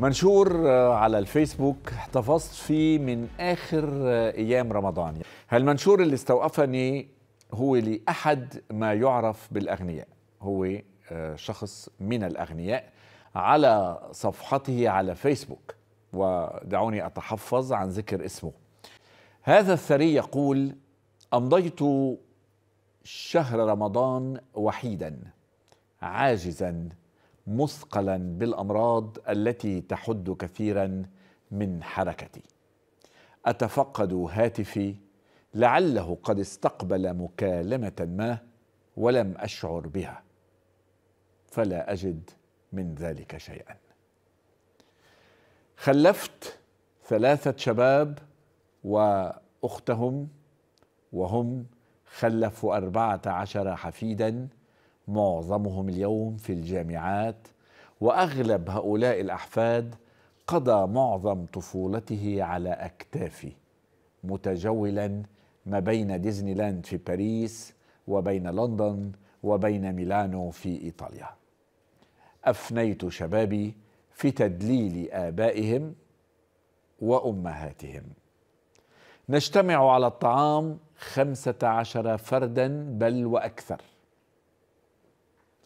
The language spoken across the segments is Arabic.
منشور آه، على الفيسبوك احتفظت فيه من آخر آه، أيام رمضان هالمنشور اللي استوقفني هو لأحد ما يعرف بالأغنياء هو آه، شخص من الأغنياء على صفحته على فيسبوك ودعوني أتحفظ عن ذكر اسمه هذا الثري يقول أمضيت شهر رمضان وحيدا عاجزا مثقلا بالامراض التي تحد كثيرا من حركتي اتفقد هاتفي لعله قد استقبل مكالمه ما ولم اشعر بها فلا اجد من ذلك شيئا خلفت ثلاثه شباب واختهم وهم خلفوا اربعه عشر حفيدا معظمهم اليوم في الجامعات واغلب هؤلاء الاحفاد قضى معظم طفولته على اكتافي متجولا ما بين ديزني لاند في باريس وبين لندن وبين ميلانو في ايطاليا افنيت شبابي في تدليل ابائهم وامهاتهم نجتمع على الطعام خمسه عشر فردا بل واكثر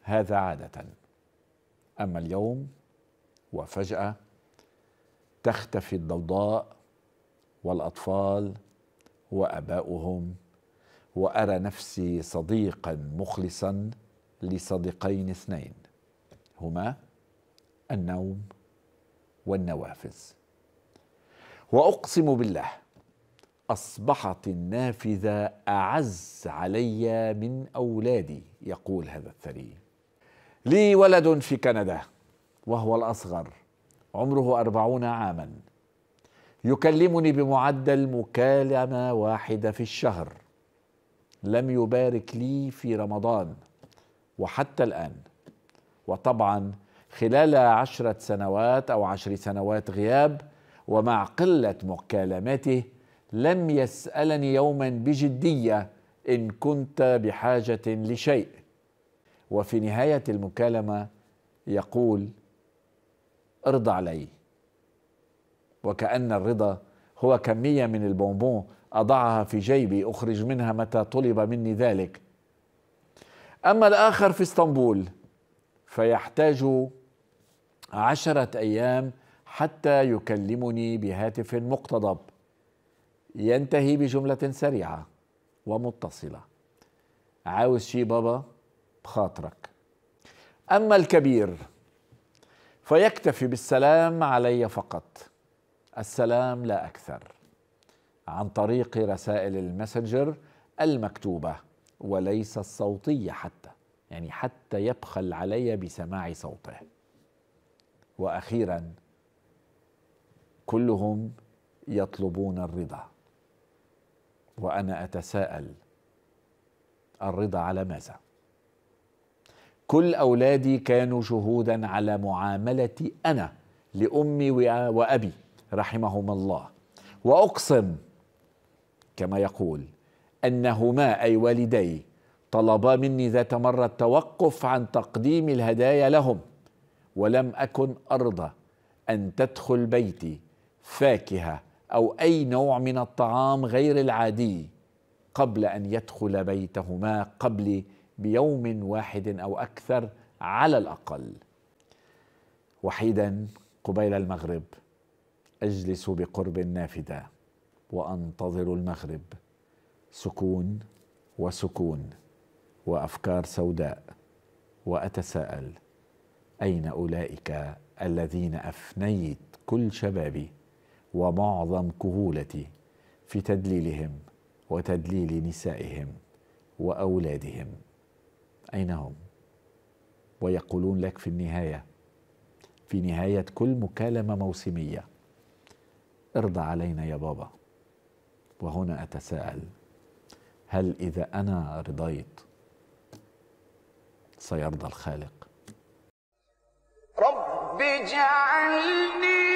هذا عادة أما اليوم وفجأة تختفي الضوضاء والأطفال وأباؤهم وأرى نفسي صديقا مخلصا لصديقين اثنين هما النوم والنوافذ واقسم بالله اصبحت النافذه اعز علي من اولادي يقول هذا الثري لي ولد في كندا وهو الأصغر عمره أربعون عاما يكلمني بمعدل مكالمة واحدة في الشهر لم يبارك لي في رمضان وحتى الآن وطبعا خلال عشرة سنوات أو عشر سنوات غياب ومع قلة مكالماته لم يسألني يوما بجدية إن كنت بحاجة لشيء وفي نهاية المكالمة يقول ارضى علي وكأن الرضا هو كمية من البونبون أضعها في جيبي أخرج منها متى طلب مني ذلك أما الآخر في اسطنبول فيحتاج عشرة أيام حتى يكلمني بهاتف مقتضب ينتهي بجملة سريعة ومتصلة عاوز شي بابا بخاطرك أما الكبير فيكتفي بالسلام علي فقط السلام لا أكثر عن طريق رسائل المسنجر المكتوبة وليس الصوتية حتى يعني حتى يبخل علي بسماع صوته وأخيرا كلهم يطلبون الرضا وأنا أتساءل الرضا على ماذا؟ كل أولادي كانوا شهودا على معاملتي أنا لأمي وأبي رحمهما الله وأقسم كما يقول أنهما أي والدي طلبا مني ذات مرة التوقف عن تقديم الهدايا لهم ولم أكن أرضى أن تدخل بيتي فاكهة أو أي نوع من الطعام غير العادي قبل أن يدخل بيتهما قبلي بيوم واحد او اكثر على الاقل وحيدا قبيل المغرب اجلس بقرب النافذه وانتظر المغرب سكون وسكون وافكار سوداء واتساءل اين اولئك الذين افنيت كل شبابي ومعظم كهولتي في تدليلهم وتدليل نسائهم واولادهم أين هم ويقولون لك في النهاية في نهاية كل مكالمة موسمية ارضى علينا يا بابا وهنا أتساءل هل إذا أنا رضيت سيرضى الخالق رب اجعلني